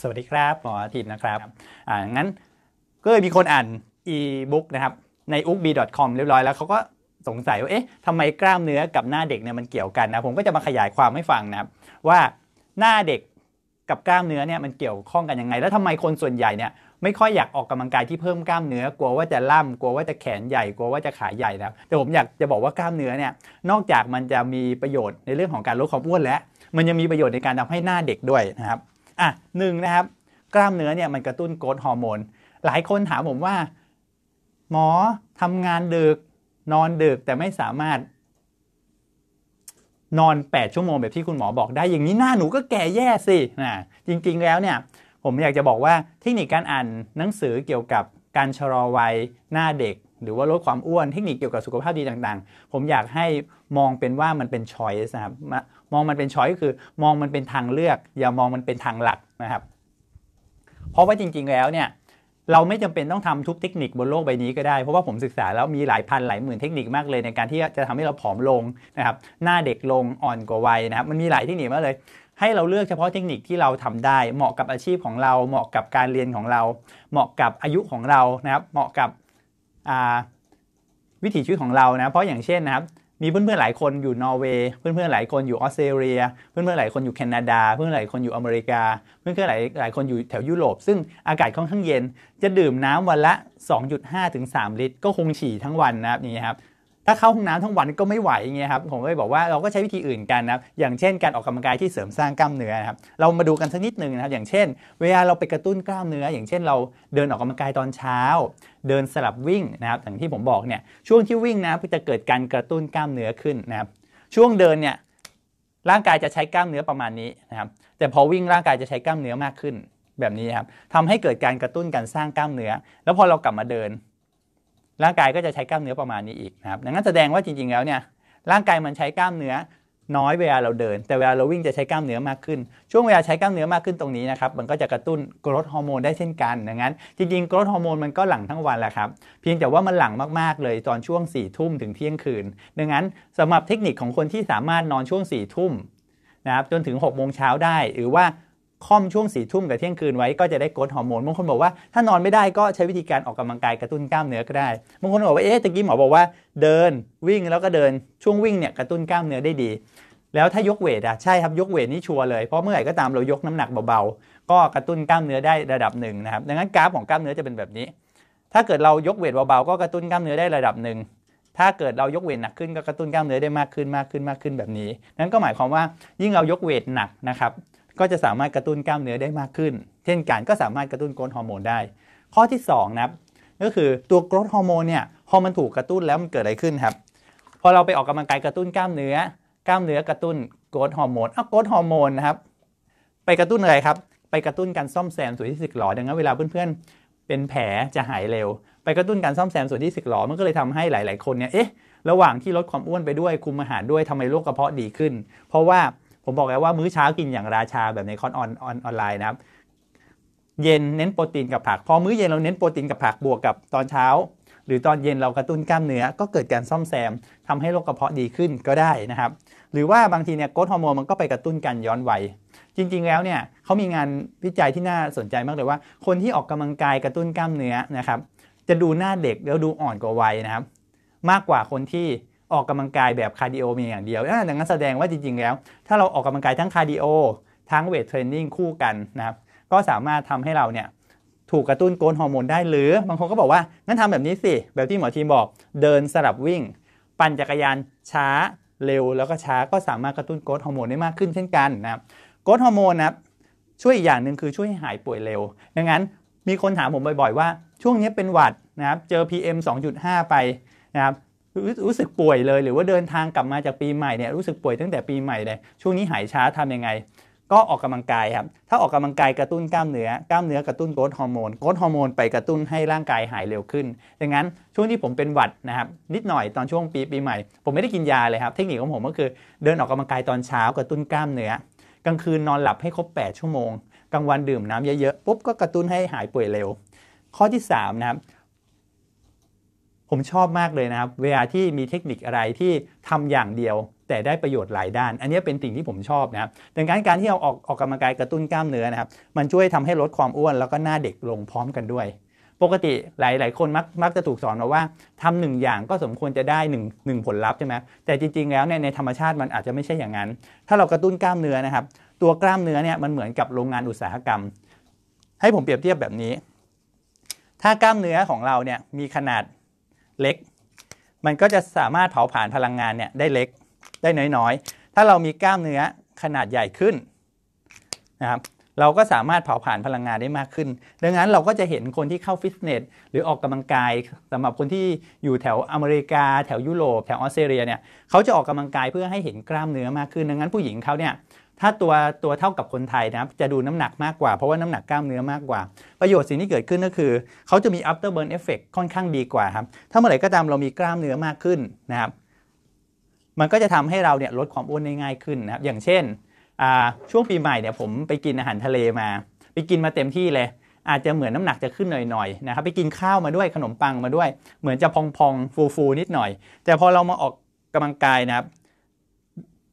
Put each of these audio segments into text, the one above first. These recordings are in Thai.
สวัสดีครับหมออาทิตย์นะครับอ่างั้นก็เลยมีคนอ่านอีบุ๊กนะครับในอุบีคอมเรียบร้อยแล้วเขาก็สงสัยว่าเอ๊ะทำไมกล้ามเนื้อกับหน้าเด็กเนี่ยมันเกี่ยวกันนะผมก็จะมาขยายความให้ฟังนะครับ ว่าหน้าเด็กกับกล้ามเนื้อเนี่ยมันเกี่ยวข้องกันยังไง แล้วทำไมคนส่วนใหญ่เนี่ยไม่ค่อยอยากออกกำลังกายที่เพิ่มกล้ามเนื้อกลัวว่าจะล่ำกลัวว่าจะแขนใหญ่กลัวว่าจะขาใหญ่นะครับแต่ผมอยากจะบอกว่ากล้ามเนื้อเนี่ยนอกจากมันจะมีประโยชน์ในเรื่องของการลดความอ้วนแล้วมันยังมีประโยชน์ในการทำให้หน้าเด็กด้วยนะครับอ่ะหนึ่งนะครับกล้ามเนื้อเนี่ย มันกระตุ้นโกรทฮอร์โมน หลายคนถามผมว่าหมอทำงานดึก นอนดึก แต่ไม่สามารถนอน 8 ชั่วโมงแบบที่คุณหมอบอกได้อย่างนี้หน้าหนูก็แก่แย่สินะจริงๆแล้วเนี่ย ผมอยากจะบอกว่า เทคนิคการอ่านหนังสือเกี่ยวกับการชะลอวัยหน้าเด็ก หรือว่าลดความอ้วน เทคนิคเกี่ยวกับสุขภาพดีต่าง ๆ ผมอยากให้มองเป็นว่ามันเป็นช h อยส์นะครับมองมันเป็นช้อยก็คือ มองมันเป็นทางเลือก อย่ามองมันเป็นทางหลักนะครับ เพราะว่าจริง ๆแล้วเนี่ย เราไม่จำเป็นต้องทำทุกเทคนิคบนโลกใบนี้ก็ได้ เพราะว่าผมศึกษาแล้วมีหลายพันหลายหมื่นเทคนิคมากเลย ในการที่จะทำให้เราผอมลงนะครับ หน้าเด็กลงอ่อนกว่าวัยนะครับมันมีหลายเทคนิคมากเลย ให้เราเลือกเฉพาะเทคนิคที่เราทำได้ เหมาะกับอาชีพของเรา เหมาะกับการเรียนของเรา เหมาะกับอายุของเรานะครับ เหมาะกับวิถีชีวิตของเรานะเพราะอย่างเช่นนะครับมีเพื่อนๆ หลายคนอยู่นอร์เวย์ เพื่อนๆ หลายคนอยู่ออสเตรเลีย เพื่อนๆ หลายคนอยู่แคนาดาเพื่อนๆหลายคนอยู่อเมริกา เพื่อนๆหลายหลายคนอยู่แถวยุโรปซึ่งอากาศค่อนข้างเย็น จะดื่มน้ำวันละ 2.5ถึง3ลิตร ก็คงฉี่ทั้งวันนะครับนี่ครับถ้าเข้าห้องน้ำทั้งวันก็ไม่ไหวเงี้ยครับผมเลยบอกว่าเราก็ใช้วิธีอื่นกันนะครับอย่างเช่น การออกกำลังกายที่เสริมสร้างกล้ามเนื้อนะครับเรามาดูกันสักนิดหนึ่งนะครับ อย่างเช่น เวลาเราไปกระตุ้นกล้ามเนื้อ อย่างเช่น เราเดินออกกำลังกายตอนเช้า เดินสลับวิ่งนะครับอย่างที่ผมบอกเนี่ยช่วงที่วิ่งนะจะเกิดการกระตุ้นกล้ามเนื้อขึ้นนะครับช่วงเดินเนี่ยร่างกายจะใช้กล้ามเนื้อประมาณนี้นะครับแต่พอวิ่งร่างกายจะใช้กล้ามเนื้อมากขึ้น แบบนี้ครับทำให้เกิดการกระตุ้นการสร้างกล้ามเนื้อ แล้วพอเรากลับมาเดินร่างกายก็จะใช้กล้ามเนื้อประมาณนี้อีกนะครับดังนั้นแสดงว่าจริงๆ แล้วเนี่ย ร่างกายมันใช้กล้ามเนื้อ น้อยเวลาเราเดิน แต่เวลาเราวิ่งจะใช้กล้ามเนื้อมากขึ้นช่วงเวลาใช้กล้ามเนื้อมากขึ้นตรงนี้นะครับ มันก็จะกระตุ้นกรดฮอร์โมนได้เช่นกันดังนั้น จริงๆกรดฮอร์โมนมันก็หลั่งทั้งวันแหละครับเพียงแต่ว่ามันหลั่งมากๆ เลยตอนช่วง4ี่ทุ่มถึงเที่ยงคืนดังนั้นสำหรับเทคนิคของคนที่สามารถนอนช่วง4ี่ทุ่มนะครับจนถึง6กโมงเช้าได้ หรือว่าค่อมช่วงสี่ทุ่มกับเที่ยงคืนไว้ก็จะได้กดฮอร์โมนบางคนบอกว่าถ้านอนไม่ได้ก็ใช้วิธีการออกกำลังกายกระตุ้นกล้ามเนื้อก็ได้บางคนบอกว่าเอ๊ะตะกี้หมอบอกว่า เดินวิ่งแล้วก็เดินช่วงวิ่งเนี่ยกระตุ้นกล้ามเนื้อได้ดี แล้วถ้ายกเวทอ่ะใช่ครับยกเวทนี่ชัวร์เลย เพราะเมื่อไหร่ก็ตามเรายกน้ำหนักเบาๆก็กระตุ้นกล้ามเนื้อได้ระดับหนึ่งนะครับดังนั้นกราฟของกล้ามเนื้อจะเป็นแบบนี้ ถ้าเกิดเรายกเวทเบาๆก็กระตุ้นกล้ามเนื้อได้ระดับหนึ่งถ้าเกิดเรายกเวทหนักขึ้น ก็กระตุ้นกล้ามเนื้อได้มากขึ้นมากขึ้นมากขึ้นแบบนี้นั้นก็หมายความว่ายิ่งเรายกเวทหนักนะครับก็จะสามารถกระตุ้นกล้ามเนื้อได้มากขึ้น เช่นกันก็สามารถกระตุ้นโกรทฮอร์โมนได้ ข้อที่2นะครับ ก็คือตัวโกรทฮอร์โมนเนี่ย พอมันถูกกระตุ้นแล้วมันเกิดอะไรขึ้นครับ พอเราไปออกกำลังกายกระตุ้นกล้ามเนื้อ กล้ามเนื้อกระตุ้นโกรทฮอร์โมนอ้าวโกรทฮอร์โมนนะครับ ไปกระตุ้นอะไรครับ ไปกระตุ้นการซ่อมแซมส่วนที่สึกหรอ ดังนั้นเวลาเพื่อนๆ เป็นแผลจะหายเร็ว ไปกระตุ้นการซ่อมแซมส่วนที่สึกหรอ มันก็เลยทำให้หลายๆ คนเนี่ย เอ๊ะ ระหว่างที่ลดความอ้วนไปด้วยคุมอาหารด้วยทำไมโรคกระเพาะดีขึ้น เพราะว่าผมบอกแล้วว่ามื้อเช้ากินอย่างราชาแบบในคอนออนออนไลน์นะครับเย็นเน้นโปรตีนกับผัก พอมื้อเย็นเราเน้นโปรตีนกับผักบวกกับตอนเช้า หรือตอนเย็นเรากระตุ้นกล้ามเนื้อก็เกิดการซ่อมแซม ทำให้โรคกระเพาะดีขึ้นก็ได้นะครับหรือว่าบางทีเนี่ยโกรทฮอร์โมนมันก็ไปกระตุ้นการย้อนวัยจริงๆแล้วเนี่ยเขามีงานวิจัยที่น่าสนใจมากเลยว่า คนที่ออกกำลังกายกระตุ้นกล้ามเนื้อนะครับจะดูหน้าเด็กแล้วดูอ่อนกว่าวัยนะครับ มากกว่าคนที่ออกกำลังกายแบบคาร์ดิโอมีอย่างเดียว ดังนั้นแสดงว่าจริงๆ แล้ว ถ้าเราออกกำลังกายทั้งคาร์ดิโอทั้งเวทเทรนนิ่งคู่กันนะครับก็สามารถทำให้เราเนี่ยถูกกระตุ้นโกนฮอร์โมนได้หรือ บางคนก็บอกว่า งั้นทำแบบนี้สิ แบบที่หมอทีมบอกเดินสลับวิ่ง ปั่นจักรยานช้าเร็วแล้วก็ช้าก็สามารถกระตุ้นโกรทฮอร์โมนได้มากขึ้นเช่นกันนะครับโกรทฮอร์โมนนะครับช่วยอีกอย่างหนึ่งคือช่วยให้หายป่วยเร็วดังนั้นมีคนถามผมบ่อยๆว่า ช่วงนี้เป็นหวัดนะครับเจอ PM 2.5 ไปนะครับรู้สึกป่วยเลย หรือว่าเดินทางกลับมาจากปีใหม่เนี่ยรู้สึกป่วยตั้งแต่ปีใหม่เลยช่วงนี้หายช้าทํำยังไง ก็ออกกำลังกายครับถ้าออกกำลังกายกระตุ้นกล้ามเนื้อกล้ามเนื้อกระตุ้นโกรทฮอร์โมนโกรทฮอร์โมนไปกระตุ้นให้ร่างกายหายเร็วขึ้นดังนั้นช่วงที่ผมเป็นหวัดนะครับนิดหน่อยตอนช่วงปีปีใหม่ ผมไม่ได้กินยาเลยครับเทคนิคของผมก็คือ เดินออกกำลังกายตอนเช้า กระตุ้นกล้ามเนื้อกลางคืนนอนหลับให้ครบ 8 ชั่วโมงกลางวันดื่มน้ำเยอะๆปุ๊บก็กระตุ้นให้หายป่วยเร็วข้อที่3นะครับผมชอบมากเลยนะครับเวลาที่มีเทคนิคอะไรที่ทำอย่างเดียว แต่ได้ประโยชน์หลายด้าน อันนี้เป็นสิ่งที่ผมชอบนะครับดังนั้นการที่เราออกออกกำลังกายกระตุ้นกล้ามเนื้อนะครับ มันช่วยทำให้ลดความอ้วนแล้วก็หน้าเด็กลงพร้อมกันด้วย ปกติหลายๆ คนมักมักจะถูกสอนมาว่าทำหนึ่งอย่างก็สมควรจะได้หนึ่งผลลัพธ์ใช่ไหมแต่จริงๆ แล้วเนี่ยในธรรมชาติมันอาจจะไม่ใช่อย่างนั้น ถ้าเรากระตุ้นกล้ามเนื้อนะครับ ตัวกล้ามเนื้อเนี่ยมันเหมือนกับโรงงานอุตสาหกรรม ให้ผมเปรียบเทียบแบบนี้ ถ้ากล้ามเนื้อของเราเนี่ยมีขนาดเล็ก มันก็จะสามารถเผาผลาญพลังงานเนี่ยได้เล็ก ได้น้อยๆ ถ้าเรามีกล้ามเนื้อขนาดใหญ่ขึ้นนะครับ เราก็สามารถเผาผลาญพลังงานได้มากขึ้น ดังนั้นเราก็จะเห็นคนที่เข้าฟิตเนสหรือออกกำลังกาย สำหรับคนที่อยู่แถวอเมริกา แถวยุโรปแถวออสเตรเลียเนี่ย เขาจะออกกำลังกายเพื่อให้เห็นกล้ามเนื้อมากขึ้น ดังนั้นผู้หญิงเขาเนี่ยถ้าตัวตัวเท่ากับคนไทยนะครับจะดูน้ำหนักมากกว่าเพราะว่าน้ำหนักกล้ามเนื้อมากกว่าประโยชน์สิ่งที่เกิดขึ้นก็คือเขาจะมี afterburn effect ค่อนข้างดีกว่าครับถ้าเมื่อไหร่ก็ตามเรามีกล้ามเนื้อมากขึ้นนะครับ มันก็จะทำให้เราเนี่ยลดความอ้วนง่ายขึ้นนะครับ อย่างเช่น ช่วงปีใหม่เนี่ยผมไปกินอาหารทะเลมา ไปกินมาเต็มที่เลย อาจจะเหมือนน้าหนักจะขึ้นหน่อยๆนะครับไปกินข้าวมาด้วยขนมปังมาด้วย เหมือนจะพอง ๆฟูๆนิดหน่อย แต่พอเรามาออกกำลังกายนะครับ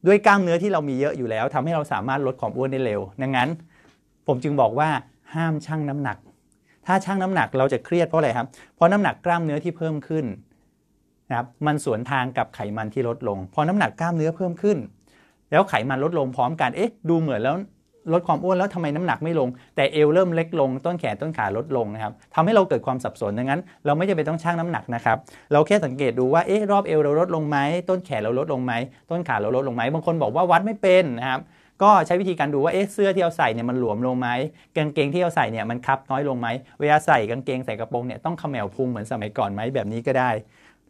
ด้วย กล้ามเนื้อที่เรามีเยอะอยู่แล้ว ทำให้เราสามารถลดความอ้วนได้เร็ว ดังนั้นผมจึงบอกว่าห้ามชั่งน้ำหนัก ถ้าชั่งน้ำหนักเราจะเครียดเพราะอะไร ครับ เพราะน้ำหนักกล้ามเนื้อที่เพิ่มขึ้นนะครับมันสวนทางกับไขมันที่ลดลง พอน้ำหนักกล้ามเนื้อเพิ่มขึ้น แล้วไขมันลดลง พร้อมกัน เอ๊ะดูเหมือนแล้วลดความอ้วนแล้วทำไมน้ำหนักไม่ลงแต่เอวเริ่มเล็กลงต้นแขนต้นขาลดลงนะครับทำให้เราเกิดความสับสนดังนั้น เราไม่จำเป็นต้องชั่งน้ำหนักนะครับเราแค่สังเกตดูว่าเอ๊ะรอบเอวเราลดลงไหมต้นแขนเราลดลงไหมต้นขาเราลดลงไหมบางคนบอกว่าวัดไม่เป็นนะครับก็ใช้วิธีการดูว่าเอ๊ะเสื้อที่เราใส่เนี่ยมันหลวมลงไหมกางเกงที่เราใส่เนี่ยมันคับน้อยลงไหม เวลาใส่กางเกง ใส่กระโปรงเนี่ยต้องขมแมวพุงเหมือนสมัยก่อนไหมแบบนี้ก็ได้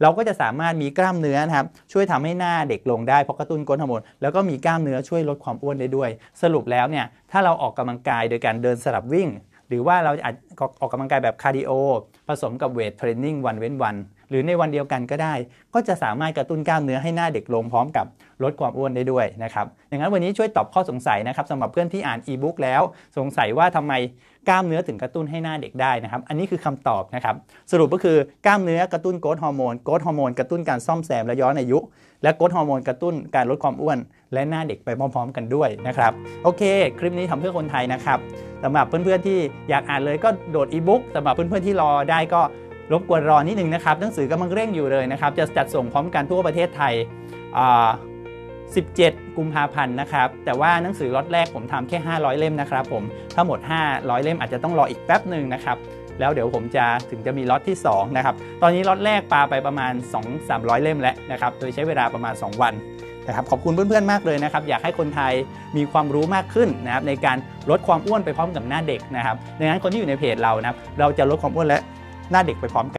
เราก็จะสามารถมีกล้ามเนื้อนะครับช่วยทำให้หน้าเด็กลงได้เพราะกระตุ้นก้นฮอร์โมนแล้วก็มีกล้ามเนื้อช่วยลดความอ้วนได้ด้วย สรุปแล้วเนี่ยถ้าเราออกกำลังกายโดยการเดินสลับวิ่ง หรือว่าเราอาจออกกำลังกายแบบคาร์ดิโอผสมกับเวทเทรนนิ่งวันเว้นวัน หรือในวันเดียวกันก็ได้ ก็จะสามารถกระตุ้นกล้ามเนื้อให้หน้าเด็กลงพร้อมกับลดความอ้วนได้ด้วยนะครับดังนั้นวันนี้ช่วยตอบข้อสงสัยนะครับสำหรับเพื่อนที่อ่านอีบุ๊กแล้วสงสัยว่าทำไมกล้ามเนื้อถึงกระตุ้นให้หน้าเด็กได้นะครับ อันนี้คือคำตอบนะครับสรุปก็คือกล้ามเนื้อกระตุ้นโกรทฮอร์โมนโกรทฮอร์โมนกระตุ้นการซ่อมแซมและย้อนอายุ และโกรทฮอร์โมนกระตุ้นการลดความอ้วน และหน้าเด็กไปพร้อม ๆ กันด้วยนะครับโอเคคลิปนี้ทำเพื่อคนไทยนะครับสำหรับเพื่อนๆที่อยากอ่านเลยก็โดดอีบุ๊กสำหรับเพื่อนๆที่รอได้ก็รบกวนรอนิดนึงนะครับหนังสือกำลังเร่งอยู่เลยนะครับจะจัดส่งพร้อมกันทั่วประเทศไทย17 กุมภาพันธ์นะครับ แต่ว่าหนังสือล็อตแรกผมทำแค่ 500 เล่มนะครับผม ถ้าหมด 500 เล่มอาจจะต้องรออีกแป๊บหนึ่งนะครับ แล้วเดี๋ยวผมจะถึงจะมีล็อตที่ 2 นะครับ ตอนนี้ล็อตแรกปาไปประมาณ 2-300 เล่มแล้วนะครับ โดยใช้เวลาประมาณ 2 วัน นะครับ ขอบคุณเพื่อนๆมากเลยนะครับ อยากให้คนไทยมีความรู้มากขึ้นนะครับในการลดความอ้วนไปพร้อมกับหน้าเด็กนะครับดังนั้นคนที่อยู่ในเพจเรานะครับ เราจะลดความอ้วนและหน้าเด็กไปพร้อมกัน